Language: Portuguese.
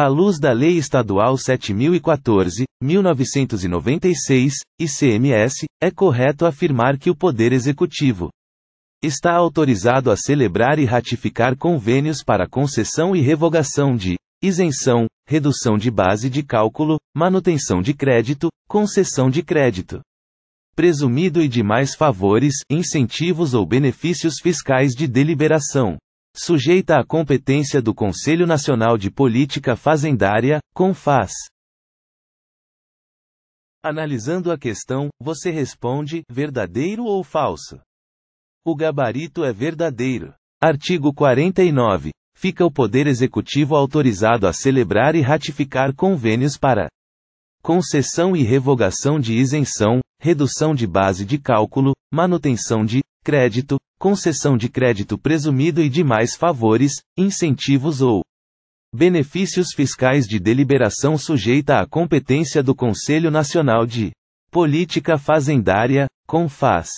à luz da Lei Estadual 7014, 1996, ICMS, é correto afirmar que o Poder Executivo está autorizado a celebrar e ratificar convênios para concessão e revogação de isenção, redução de base de cálculo, manutenção de crédito, concessão de crédito presumido e demais favores, incentivos ou benefícios fiscais de deliberação sujeita à competência do Conselho Nacional de Política Fazendária, CONFAS. Analisando a questão, você responde: verdadeiro ou falso? O gabarito é verdadeiro. Artigo 49. Fica o Poder Executivo autorizado a celebrar e ratificar convênios para concessão e revogação de isenção, redução de base de cálculo, manutenção de crédito, concessão de crédito presumido e demais favores, incentivos ou benefícios fiscais de deliberação sujeita à competência do Conselho Nacional de Política Fazendária, CONFAS.